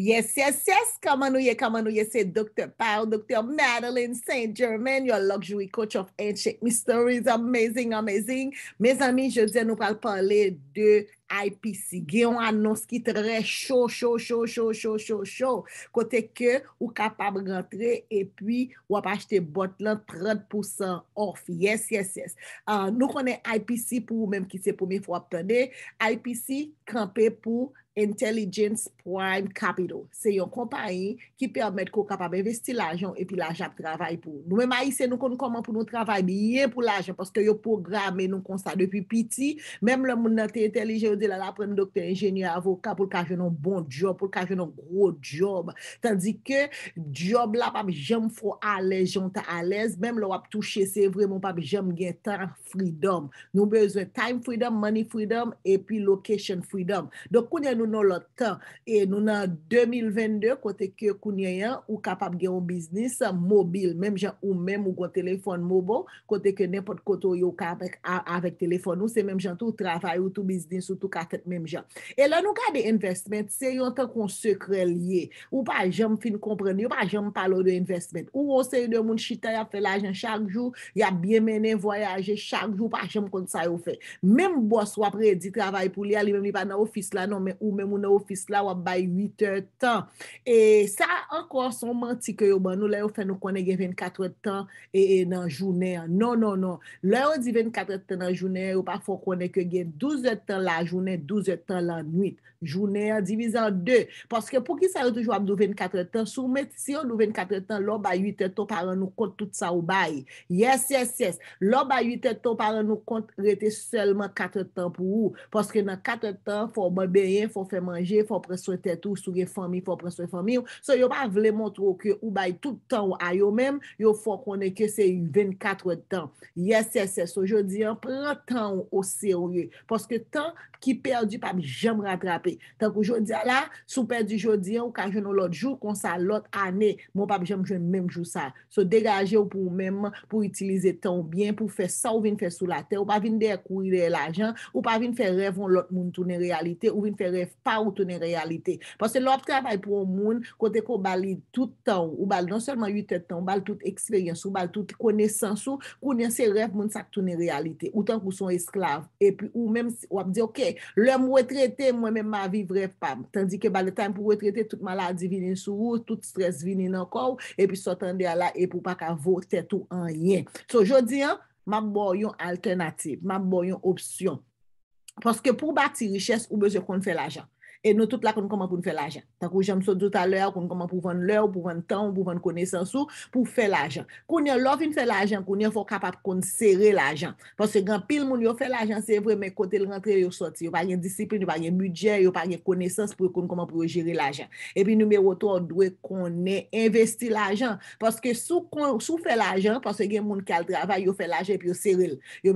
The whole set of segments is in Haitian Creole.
Yes, yes, yes, kamanouye, kamanouye, se Dr. Powell, Dr. Madeline St. Germain, your luxury coach of ancient mysteries, amazing, amazing. Mez ami, je vise nou pal pale de IPC. Geyon anons ki tre chou, chou, chou, chou, chou, chou, chou, chou, kote ke ou kapab rentre e pi wap achete bot lan 30% off. Yes, yes, yes. Nou kone IPC pou ou menm ki se pou mi fwa pwane. IPC, kampe pou IPC. Intelligence Prime Capital. Se yon kompanyi ki permèt ko kapab investi l'ajon epi l'ajap travay pou. Nou men ma yise nou konn koman pou nou travay biyen pou l'ajan, paske yo programme nou konsa. Depi piti, menm le mounate intelijen, yo di la la pren doktor enjenye avoka pou l'kajenon bon job, pou l'kajenon gro job. Tandik ke, job la jom fwo alez, jom ta alez, menm le wap touche, se vremen pa bi jom gen tan freedom. Nou bezwe time freedom, money freedom, epi location freedom. Dok kounye nou nou lot tan. E nou nan 2022, kote ke kounye yon, ou kapap gen ou biznis, mobil, mem jan ou mem ou kon telefon mobile, kote ke nepot koto yo ka avèk telefon nou, se mem jan tou travay ou tou biznis ou tou ka fèt mem jan. E la nou ka de investment, se yon tan kon sekre liye, ou pa jom fin kompreni, ou pa jom palo de investment. Ou ose yon de moun chita ya fè la jen chak jou, ya bie menen voyaje chak jou, pa jom kont sa yon fè. Mem bos wapre di travay pou li alimem li pa nan ofis la, non men ou men moun ou fis la wap bay 8 eur tan. E sa ankon son manti ke yo banou, le ou fen nou konen gen 24 eur tan e nan jounen. Non, non, non. Le ou di 24 eur tan nan jounen, ou pa fon konen ke gen 12 eur tan la jounen, 12 eur tan la nwit. jounè an diviz an dè. Paske pou ki sa yon toujwa mdou 24 tan, sou met si yon 24 tan, lò bayi 8 eto paran nou kont tout sa ou bayi. Yes, yes, yes. Lò bayi 8 eto paran nou kont rete selman 4 tan pou ou. Paske nan 4 tan fò mwen beyen, fò fè manje, fò preswete tout, souge fòmi, fò preswete fòmi. So yo pa vle montro ke ou bayi tout tan ou a yo men, yo fò konen ke se yon 24 tan. Yes, yes, yes. Ojo di an pran tan ou se ou ye. Paske tan ki perdi pa mi jem ratrape. tan kou jodi ala, souper di jodi an ou ka joun ou lot joun kon sa lot ane, moun pa bi jom joun menm jou sa sou degaje ou pou menm pou itilize tan ou bien, pou fe sa ou vin fe sou la te, ou pa vin dekou ilè la jan ou pa vin fe rev on lot moun toune realite, ou vin fe rev pa ou toune realite, parce lop trabay pou moun kote kou bali tout tan ou bali nan selman 8 etan, bali tout eksperyans ou bali tout kone sensou, kounen se rev moun sak toune realite, ou tan kou son esklav, e pi ou menm wap di ok, lè mwe trete mwen menm a vivre fab. Tandike ba le time pou retrete tout maladi vinin sou, tout stres vinin ankow, epi sotande a la epou pa ka votet ou anyen. So jodi an, mab boyon alternatif, mab boyon opsyon. Paske pou bati riches ou bezye kon fè la jan. E nou tout la kon konman pou nou fè l'ajan. Takou jèm sou dout alè, kon konman pou vèn lèw, pou vèn tan, pou vèn koneysansou, pou fè l'ajan. Kon yon love yon fè l'ajan, kon yon fò kapap kon sère l'ajan. Pòsè gen pil moun yon fè l'ajan, se vwè mè kote l rentre yon soti. Yon pa gen disiplin, yon pa gen müdjen, yon pa gen koneysans pou kon konman pou jère l'ajan. E pi nou mè wotò, dwe konnen investi l'ajan. Pòsè gen moun ki al travay, yon fè l'ajan, yon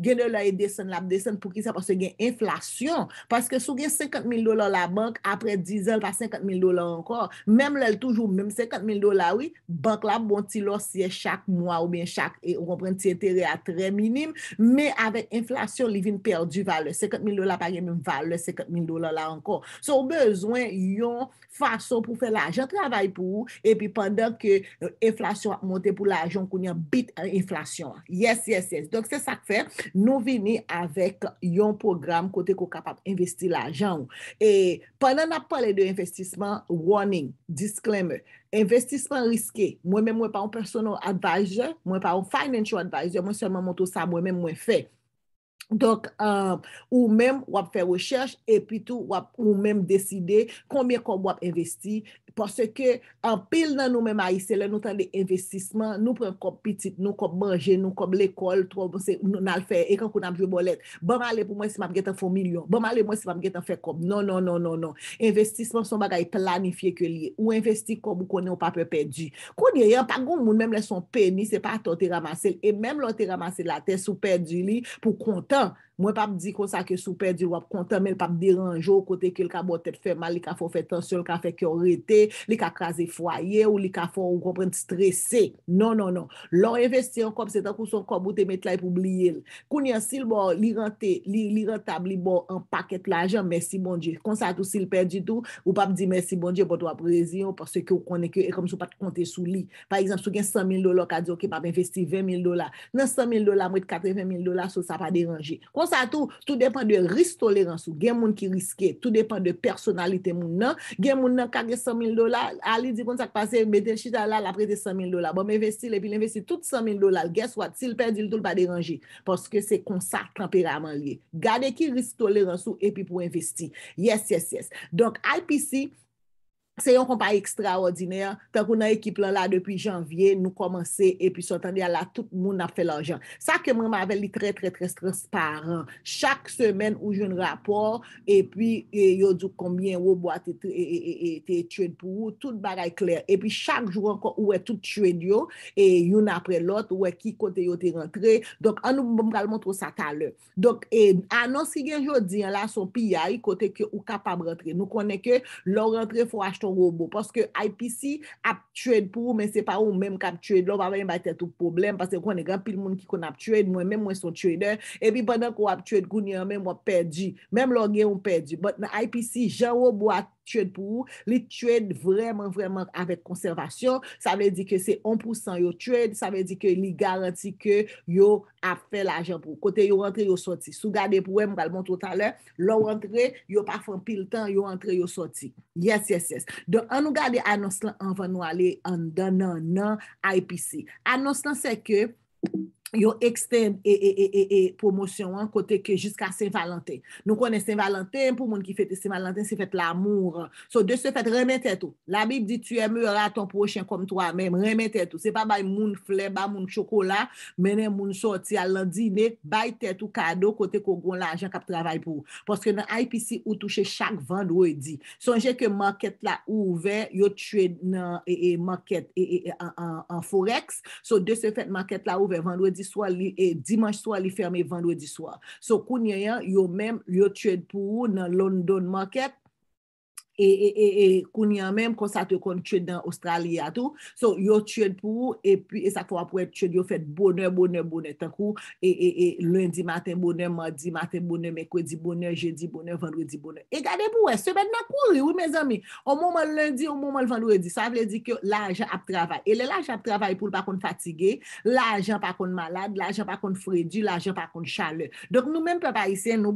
gen de la e desen lap desen pou ki sa pa se gen inflasyon. Paske sou gen 50.000 dola la bank apre 10 an pa 50.000 dola ankor. Mem lel toujou mem 50.000 dola oui, bank la bon ti lo siye chak mwa ou mwen chak e ou repren ti etere a tre minim. Me avek inflasyon li vin perdi vale. 50.000 dola pa gen mwen vale 50.000 dola la ankor. So bezwen yon fason pou fe la ajan travay pou ou epi pandan ke euh, inflasyon monte pou la ajan kounye bit an euh, inflasyon. Yes, yes, yes. Donk se sa kfe Nou vini avèk yon program kote kou kapap investi la ajan. E panan ap pale de investisman, warning, disclaimer, investisman riske. Mwen men mwen pa ou personal advisor, mwen pa ou financial advisor, mwen seman mwento sa mwen men mwen fè. Euh, ou mèm wap fè recherche e pi tou wap ou mèm deside koumye koum wap investi porsè ke an pil nan nou mèm aise lè nou tan de investisman nou pren koum pitit, nou koum manje, nou koum l'ekol nou nan l'fè, e koum koum nan pjou bolet bon ale pou mwen si mèm getan fò milyon bon ale mwen si mèm getan fè koum non, non, non, non, non, investisman son bagay planifiye kou li, ou investi koum ou konen ou pape pedji, konye yon pa goun moun mèm lè son peni, se pa ton te ramase, e mèm lon te ram no Mwen pa mdi konsa ke sou perdi wap kontan, men pa mderanjou kote ke l ka botet fermal, li ka fon fetansyon, li ka fèk yo rete, li ka kaze fwaye, ou li ka fon ou kompren stresse. Non, non, non. Lon investi an komp, se tan kon son komp ou te metla e poubliye l. Kounye, si l bo li rente, li rentabli bo an paket la ajan, mersi bon di. Konsa tou si l perdi tou, ou pa mdi mersi bon di, bot wap rezi, ou pa se ke ou konen ke, e komso pat konte sou li. Par exemple, sou gen 100.000 dola, ka di ok, pa m investi 20.000 dola. Nan 100 a tou, tou depan de risk tolerance ou gen moun ki riske, tou depan de personalite moun nan, gen moun nan kage 100 000 dola, ali di kon sa k pase meten chita la, la prete 100 000 dola, bom investi le pi l'investi tout 100 000 dola, guess what si l perdi l tou l pa deranji, porske se konsa temperament li, gade ki risk tolerance ou epi pou investi yes, yes, yes, donk IPC Se yon kompa yon ekstra ordine, tan kou nan ekip lan la depi janvye, nou komanse, epi son tan di ala, tout moun a fe lan jan. Sa ke mwen mwen ave li tre, tre, tre transparan. Chak semen ou joun rapor, epi e, yo duk konbyen, ou bo a te tue e, e, dpou, tout bagay kler. Epi chak joun ankon, ou e tout tue dyo, e yon apre lot, ou e ki kote yo te rentre. Donk an nou mwen kalman tro sakale. Donk anons ki gen joun di, an la son pi ya, i kote ke ou kapab rentre. Nou konen ke, lor rentre fwa ach ou bo, paske IPC ap trade pou, men se pa ou menm kap trade lò vavè yon bè te tou problem, paske kwen e gen pil moun ki kon ap trade, mwen menm mwen son trader, epi pandan kon ap trade koun yon menm wap perdi, menm lò gen wap perdi but na IPC, jan ou bo ak trade pou ou, li trade vremen vremen avèk konservasyon, sa vè di ke se on pousan yo trade, sa vè di ke li garanti ke yo ap fè la jen pou ou, kote yo rentre yo soti, sou gade pou wè mbal moun toutalè lò rentre, yo pa fè pil tan yo rentre yo soti, yes, yes, yes don an nou gade anons lan, an van nou ale an danan nan IPC anons lan se ke yo ekstem e, e, e, e, e, promosyon an, kote ke jiska Saint-Valentin. Nou konen Saint-Valentin, pou moun ki fete Saint-Valentin, se fete l'amour. So, de se fete, remete tou. La bib di, tu eme ora ton pochen kom to a men, remete tou. Se pa bay moun fle, ba moun chokola, menen moun sorti al londi, nek, bay tete ou kado kote ko goun la ajan kap travay pou. Poske nan IPC, ou touche chak vandwedi. Sonje ke market la ouve, yo tue nan e, e, market e, en forex. So, de se fete market la ouve vandwedi, di swa li e Dimash swa li fè a me vandwe di swa. So kou nyaya yo mem yo trade pou ou nan London market, e, e, e, e, koun yan menm konsate kon tched dan Australia tou. So, yo tched pou, e pi, e sak fwa pou tched yo fet boner, boner, boner, tan kou, e, e, e, lundi, maten, boner, mardi, maten, boner, mekwedi, boner, jedi, boner, vendredi, boner. E gade pou, semen nan kou, ou, me zami, ou mouman lundi, ou mouman vendredi, sa vle di ke la ajan ap travay. E le la ajan ap travay pou l pa kon fatige, la ajan pa kon malad, la ajan pa kon fredi, la ajan pa kon chale. Dok nou menm pe pa isen nou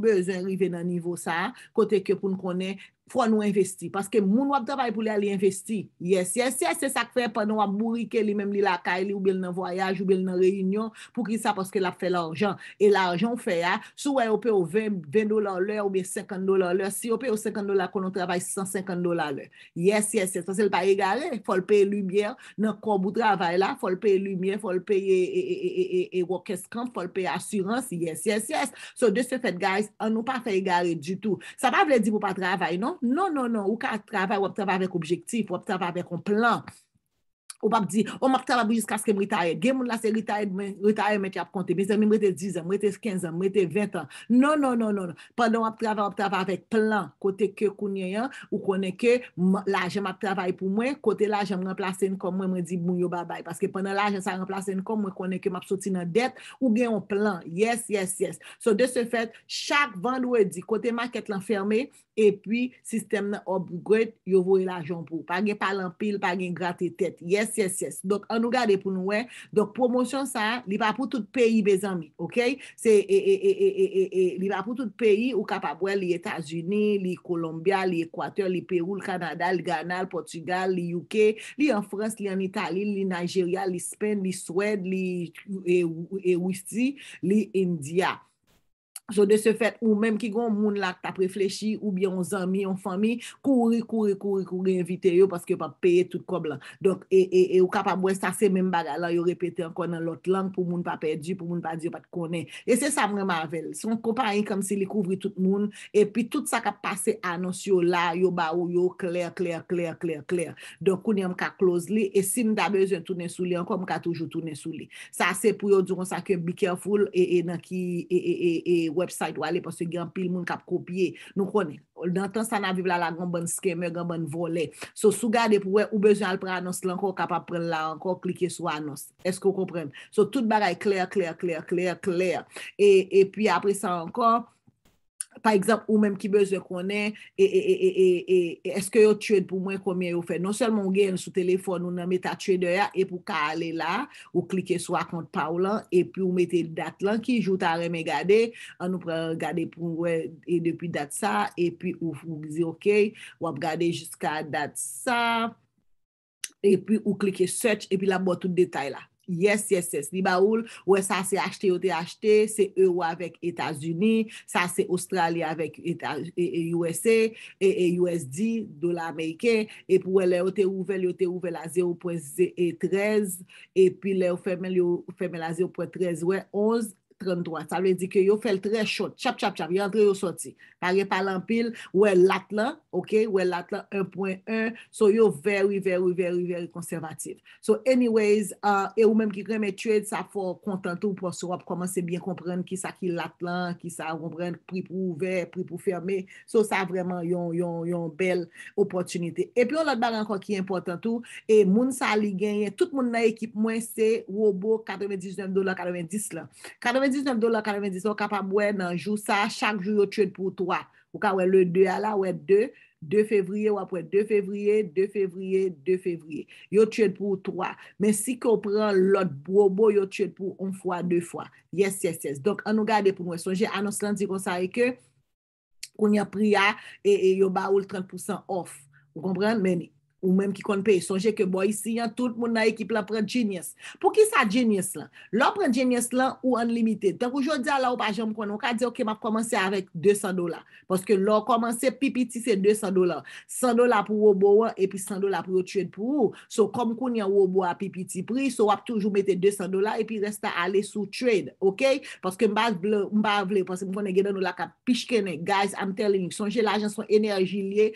fwa nou investi. Paske moun wap travay pou li al investi. Yes, yes, yes. Se sak fe, panon wap mouri ke li mem li lakay li ou bel nan voyaj, ou bel nan reyinyon, pou ki sa paske la fe l'arjan. E l'arjan fe ya, sou wè e ou pe ou 20 dolar lè, ou bel 50 dolar lè. Si ou pe ou 50 dolar, konon travay 150 dolar lè. Yes, yes, yes. Se l pa egare, folpeye lumiè, nan kon bout travay la, folpeye lumiè, folpeye e, e, e, e, e, e wokeskans, e folpeye asyransi. Yes, yes, yes Non, non, non, Ou ka travay, wap travay avec objectif, wap travay avec un plan, Ou pap di, ou oh, m ap travabou jiska skè m ritae. Gen moun la se ritae mè tè ap konte. Ben zè mi m rete 10 an, m rete 15 an, m rete 20 an. Non, non, non, non. non. Pendon m ap travabou jiska skè m ritae, plan kote ke kounye yon, ou kone ke la jè m ap travay pou mwen, kote la jè m remplace yon kom mwen mè di moun yo babay. Paske pendant la jè sa remplace yon kom, m konen ke m ap soti nan det, ou gen yon plan. Yes, yes, yes. So de se fèt, chak vandouè di, kote m ak et lan ferme, epi sistem nan obou Donk promosyon sa li pa pou tout peyi bezan mi. Li pa pou tout peyi ou kapabwe li Etasuni, li Kolombia, li Ekwater, li Peru, li Kanada, li Ghana, li Portugal, li UK, li en Frans, li en Itali, li Nigeria, li Spain, li Swede, li Eusisi, li India. zo de se fèt ou mèm ki goun moun lak ta preflechi ou bè yon zami, yon fami kouri, kouri, kouri, kouri, yon vitè yo paske yon pa peye tout kob la. Donk, e, e, e, ou kapabwè, sa se mèm baga la yon repete ankon nan lot lang pou moun pa peye di, pou moun pa di, yon pa te konè. E se sa mwen mavel. Son kopayen kamse li kouvri tout moun, e pi tout sa ka pase anons yo la, yo ba ou yo kler, kler, kler, kler, kler. Donk, koun yon ka close li, e sin dabe yon toune sou li, ankom ka toujou toune sou li. website wale pou se gen pil moun kap kopye. Nou konen, dan ton sana viv la la gen bon skeme, gen bon vole. So, sou gade pou we, ou bejan al pre anons lankou kap ap pren la, ankon klike sou anons. Eske ou kompren? So, tout bagay kler, kler, kler, kler, kler. E pi apre sa ankon, Par exemple, ou menm ki beze konen, e eske yo tchede pou mwen kome yo fe. Non selman ou gen sou telefon ou nan meta tchede ya, ep ou ka ale la, ou klike sou akont pa ou lan, ep ou mete dat lan ki joutare me gade. An nou pre gade pou mwen e depi dat sa, ep ou fwou gize ok, wap gade jiska dat sa, ep ou klike search epi la bot tout detay la. Yes, yes, yes, li ba oul, wè sa se achte, yo te achte, se euro avèk Etats-Unis, sa se Australie avèk USA, e, e USD, e, e, do la Amerike, e pou wè le yo te ouve, le yo te ouve la 0.13, e pi le yo fèmè la 0.13, wè 11, an droit. Sa lwen di ke yo fèl trè chot. Tchap, tchap, tchap. Yo andre yo soti. Kare palan pil, wè l'atlant, ok? Wè l'atlant 1.1. So yo very, very, very, very, very konservatif. So anyways, yo euh, mèm ki kremen tchèd, sa fò kontantou pou sou ap komanse byen komprenn ki sa ki l'atlant, ki sa komprenn pri pou ouver, pri pou ferme. So sa vreman yon, yon, yon bel oppotunite. E pi yon lòt bag ankon ki yon portantou e moun sa li genye. Tout moun nan ekip mwen se wò bo 99 dola, 90 la 519 do la kane men diso, kapa mwen nan jou sa, chak jou yot chet pou 3. Ou ka wè lè 2 ala, wè 2, 2 fevriye wè apwè 2 fevriye, 2 fevriye, 2 fevriye. Yot chet pou 3. Men si ko pran lot bobo, yot chet pou 1 fwa, 2 fwa. Yes, yes, yes. Donk an nou gade pou mwen sonje, an nou slan di kon sa e ke, kon yon priya, e yon baoul 30% off. Ou kompran meni? Ou menm ki kon pay. Sonje ke boy, si yon tout moun na ekip la pren jenyes. Pou ki sa jenyes la? Lò pren jenyes la ou unlimited. Tenk oujou diya la ou pa jenm kon, ou ka diyo ke map komanse avèk 200 dola. Paske lò komanse pipiti se 200 dola. 100 dola pou wobo wè, epi 100 dola pou wotrade pou wou. So kom kon yon wobo api pipiti pri, so wap toujou mette 200 dola, epi resta ale sou trade, ok? Paske mba vle, mba vle, paske mwone geden nou la ka pishkene. Guys, I'm telling, sonje la jen son enerjilye,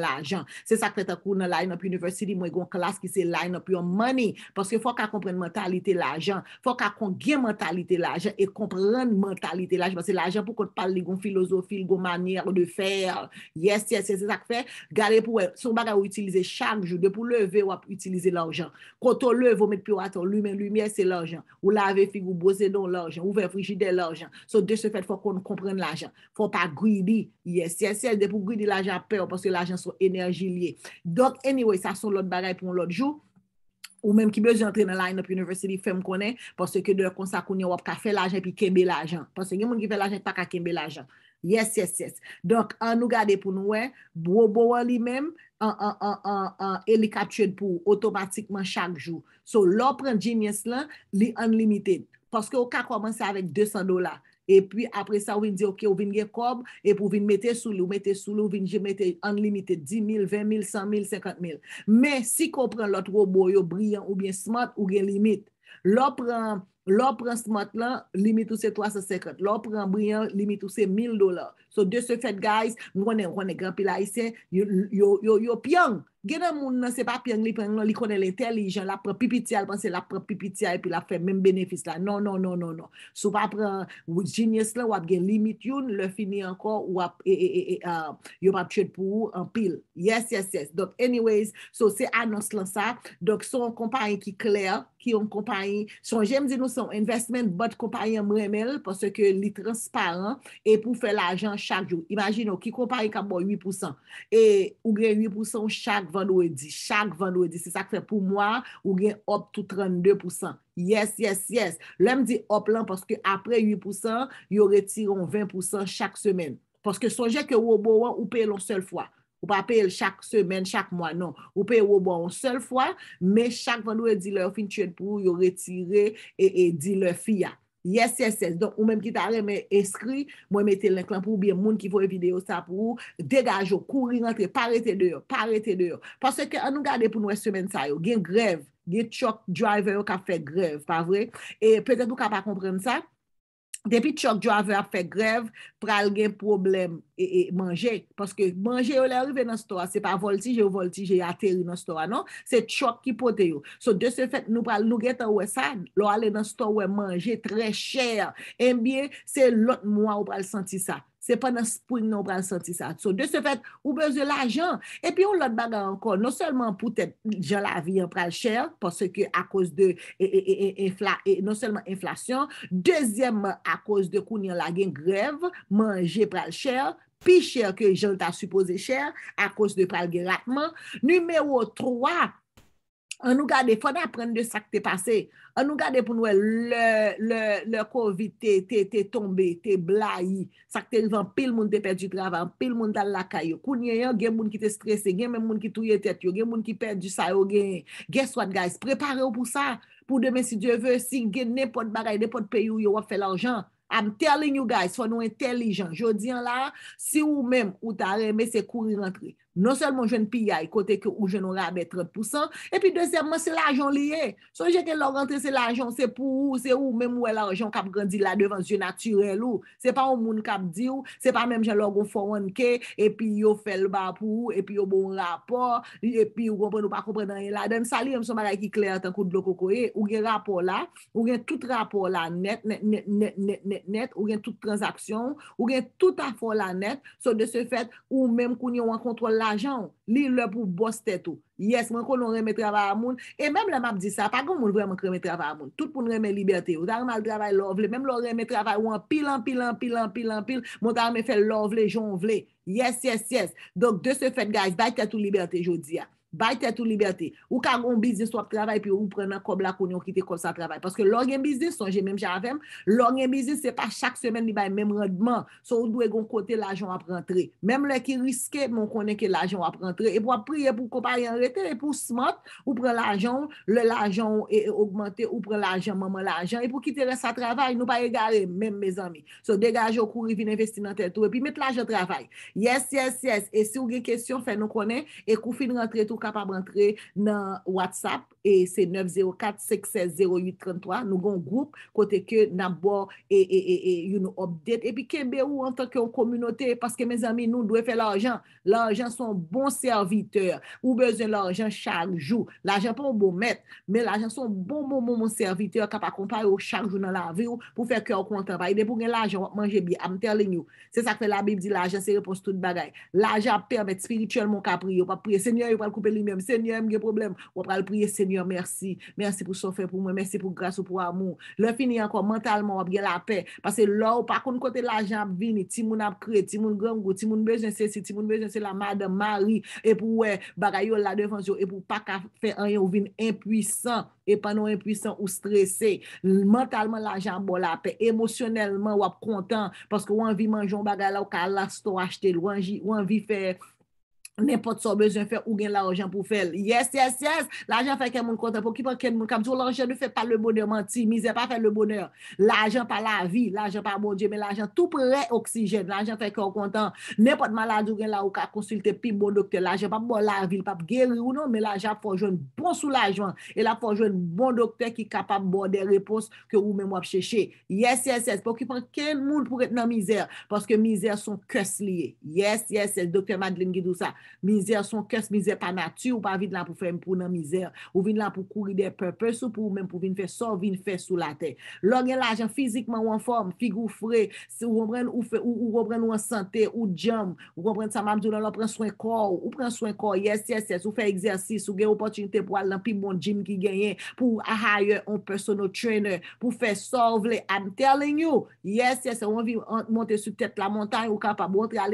l'ajan. Se sak fet akoun nan line up university mwen kon klas ki se line up yon money. Paske fwa ka kompren mentalite l'ajan. Fwa ka kon gen mentalite l'ajan e kompren mentalite l'ajan. Basse l'ajan pou kon pal li kon filosofil kon manye ou de fer. Yes, yes, yes, se sak fe. Gade pou wè. Son baga ou utilize chanjou. Depou lè vè wè pou utilize l'ajan. Konton lè vò met piwato. Lumè, lumè se l'ajan. Ou lave figou, boze don l'ajan. Ou vè frigide l'ajan. So de se fet fwa kon kompren l'ajan. Fwa pa gribi. Yes, yes, enerji liye. Donk anyway, sa son lout bagay pou lout jou, ou menm ki bezo jantre nan line up university, fem konen, pwase ke de kon sa konye wap ka fe la jen pi kembe la jen. Pwase gen moun ki fe la jen pa ka kembe la jen. Yes, yes, yes. Donk an nou gade pou nou we, boboan li menm, an elika twed pou otomatikman chak jou. So lopren genius la, li unlimited. Pwase ke ou ka kwa manse avek 200 dola. E pwi apre sa win di yo ke ou vin ge kob, ep ou vin mette sou lou, mette sou lou, vin je mette an limité 10.000, 20.000, 100.000, 50.000. Men si kon pren lot robo yo brian ou bien smart ou gen limit, lo pren smart la limit ou se 350, lo pren brian limit ou se 1.000 dolar. So, de se fèd guys, nou anè, nou anè gran pi la isè, yon, yon, yon, yon piang. Genè moun, nan se pa piang li pren, non, nan li konè l'intellijan, la pre pipitia alpansè, la pre pipitia, epi la fè men benefis la. Non, non, non, non, non. Sou pa pren, ou genius la, wap gen limit yon, le fini ankon, wap, e, e, e, e, e, euh, e, yon pa chèd pou an pil. Yes, yes, yes. Donc, anyways, sou se anons lan sa, dok son kompany ki kler, ki yon kompany, son jèm zè nou son investment but kompany an mremel, porsè ke chak jou. Imagine ou ki kompare kap bo 8%. E ou gen 8% chak vandou e di. Chak vandou e di. Se sak fe pou mwa, ou gen up to 32%. Yes, yes, yes. Lèm di up lan, porske apre 8%, yo retiron 20% chak semen. Porske sonje ke wobo wan, ou pe l'on sel fwa. Ou pa pe l chak semen, chak mwa, non. Ou pe wobo an sel fwa, me chak vandou e di l fin chen pou, yo retire, e di l fiya. Yes, yes, yes. Don, ou menm ki ta reme eskri, mwen mette lèk lan pou biye moun ki voye video sa pou degaj yo, kouri nante, parete deyo, parete deyo. Pase ke an nou gade pou nou eswemen sa yo, gen grev, gen chok driver yo ka fe grev, pa vre? E, petèk nou ka pa kompren sa? Depi tchok jo avè a fè grev, pral gen problem e, e manje. Paske manje yo lè rive nan stowa, se pa voltije ou voltije yateri nan stowa, non? Se tchok ki pote yo. So de se fèt nou pral nouget an wè san, lò alè nan stowa wè manje, trè chèr. En biye, se lot mwa ou pral senti sa. Se pa nan pou nou pransanti sa atso. De se fèt, oubezè l'ajan. E pi ou lot bagan ankon. Non selman pou tèt, jan la vi an pral chèr. Pò se ke a kòz de, non selman inflasyon. Dezyèm a kòz de koun yan la gen grev. Mange pral chèr. Pi chèr ke jan ta suppose chèr. A kòz de pral gen ratman. Numèro troa, An nou gade, fwane apren de sak te pase, an nou gade pou nou e le COVID te tombe, te bla yi, sak te rivan pil moun te perdi gravan, pil moun tal lakay yo, kounye yo, gen moun ki te stresse, gen moun ki touye tet yo, gen moun ki perdi sa yo, gen, guess what guys, prepare yo pou sa, pou deme si Dieu veut, si gen nepot bagay, nepot pay you, yo wap fe l'anjan, I'm telling you guys, fwane ou intelligent, jodi an la, si ou mem ou ta reme se kouri rentri, Non sel moun jen pi ya yi kote ke ou jen ou rabe 30%. E pi de sepman, se l'ajon liye. So jen ke lor rentre se l'ajon se pou ou, se ou, men mwen l'ajon kap grandi la devan, se yo naturel ou. Se pa ou moun kap di ou, se pa men jen lor go foran ke, e pi yo fel ba pou, e pi yo bon rapor, e pi yo kompren ou pa kompren nan yi e la. Den sali yon soma la ki kler tan kout bloko koye, ou gen rapor la, ou gen tout rapor la net, net, net, net, net, net, net, ou gen tout transaksyon, ou gen tout afor la net, so de se fet ou men m Ajan, li lè pou bòs tètou. Yes, mwen konon remè travè amoun. E mèm lè mèm di sa, pa goun moun vremen kremen travè amoun. Tout pou mwen remè libertè. Mwen darman travè lòv lè, mèm lòv remè travè, wèm pilan, pilan, pilan, pilan, pilan, mwen darman fè lòv lè, jòv lè. Yes, yes, yes. Dok, de se fèt, guys, bèk kè tou libertè, jò di ya. Bay tè tou libertè. Ou ka goun bizis wap travè, pi ou prenè kòb lakoun yon kitè kòb sa travè. Paske lor gen bizis, son jè mèm javèm, lor gen bizis se pa chak semen li bay mèm rèdman. So ou dwe goun kote l'ajon ap rentre. Mèm lè ki riske, moun konè ke l'ajon ap rentre. E pou ap priye pou kopay an rete, e pou smote, ou pren l'ajon, l'ajon e augmente, ou pren l'ajon, mèm l'ajon. E pou kitè lè sa travè, nou bay e gare, mèm mèz ami. So degaje ou kou revin investimentel tou, e pi met l'ajon travè. E ap ap rentre nan WhatsApp e se 904-660833 nou gon group kote ke nan bo e yon nou obdet. E pi kebe ou an tanke ou komunote, paske men zami nou dwe fe l'arjan. L'arjan son bon serviteur ou bezen l'arjan chanjou. L'arjan pon bon met, men l'arjan son bon bon serviteur kap akompay ou chanjou nan la vi ou pou feke ou kontrapay. De pou gen l'arjan wak manje bi amter linyou. Se sak fe la bib di l'arjan se repons tout bagay. L'arjan permette spirituel mon kapri yo. Papriye, senyor yo pral koup li mèm, sènyèm ge problem, wè pral prie sènyèm, mèrsi, mèrsi pou sofer pou mè, mèrsi pou gras ou pou amou, lè fini anko, mentalman wèp ge la pe, passe lò ou pa kon kote la jamb vini, timoun ap kre, timoun gèm gò, timoun bejensè si, timoun bejensè la madè mari, epou wè, bagayol la defansyon, epou pa ka fe an yon vini impwisan, epanon impwisan ou stresè, mentalman la jamb wèp la pe, emosyonelman wèp kontan, paske wèn vi manjon bagay la ou ka lasto achte lò, wèn Nè pot so bezè fè ou gen la ojan pou fèl. Yes, yes, yes. Oh, la ajan fè ken moun kontan pou ki pan ken moun kam. Jou la ajan nou fè pa le boner manti. Mize pa fè le boner. La ajan pa la vi. La ajan pa moun diye. Mè la ajan tou pre oksijen. La ajan fè kon kontan. Nè pot malade ou gen la ou ka konsulte pi bon doktor. La ajan pa bon la vi. Pap gelri ou non. Mè la ajan fòjoun bon soulajman. E la fòjoun bon doktor ki kapab bon de repos ke ou mè mò ap chèchè. Yes, yes, yes. Po ki pan ken moun pou reten mizer son kes mizer pa natu ou pa vide la pou fè mpou nan mizer. Ou vide la pou kouri de purpose ou pou mèm pou vide fè sor, vide fè sou la te. Lò nye la jan fizikman ou an form, figou fre se ou rembren ou an santé, ou jom, ou rembren sa mam zi lan la pren swen kor, ou pren swen kor yes, yes, yes, ou fè egzersis, ou gen wopòtunite pou al lan pi moun jim ki genyen pou ahayè an personal trainer pou fè sor vle. I'm telling you yes, yes, ou an vi monte sou te plamontan ou kapap wote an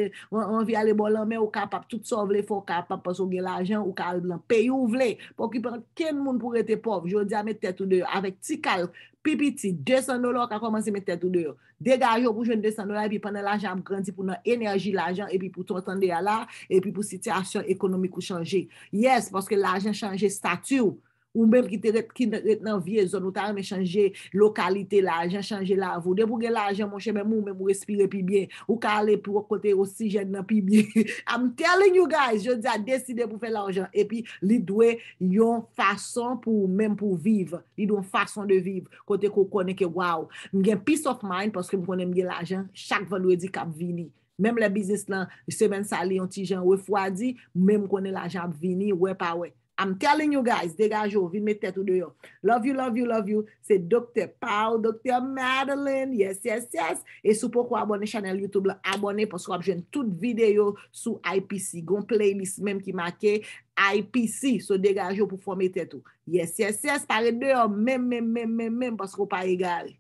vi ale bon la mè ou kapap tout so ou vle fò ka pa pa sou gen l'ajan ou ka al blan pey ou vle, pou ki pen ken moun pou rete pov, jo di a me tèt ou deyo, avek ti kal, pipi ti, 200 dolar ka komanse me tèt ou deyo, degajo pou jwen 200 dolar, epi penen l'ajan ap grandi pou nan enerji l'ajan, epi pou tò tande a la, epi pou sityasyon ekonomikou chanje. Yes, paske l'ajan chanje statyou, Ou menm ki te ret nan vie zon, ou ta reme chanje lokalite la ajan, chanje la avou. De pou gen la ajan, monshe menm ou menm ou respire pi bien. Ou ka ale pou wakote osi jen nan pi bien. I'm telling you guys, jodi a deside pou fe la ajan. E pi li dwe yon fason pou menm pou vive. Li dwe yon fason de vive. Kote kou kone ke waw. Mgen peace of mind, paske mwenm konen gen la ajan, chak vandwe di kap vini. Menm le bizis lan, semen sali yon ti jan we fwadi, menm konen la ajan ap vini, we pa wek. I'm telling you guys, degajo, vinme tetou do yo. Love you, love you, love you. Se Dr. Pau, Dr. Madeline, yes, yes, yes. E sou pou kon abone chanel YouTube la abone posko apjen tout videyo sou IPC. Gon play list mem ki make IPC. So degajo pou fonme tetou. Yes, yes, yes, pare deyo. Mem, mem, mem, mem, mem, posko pa egal.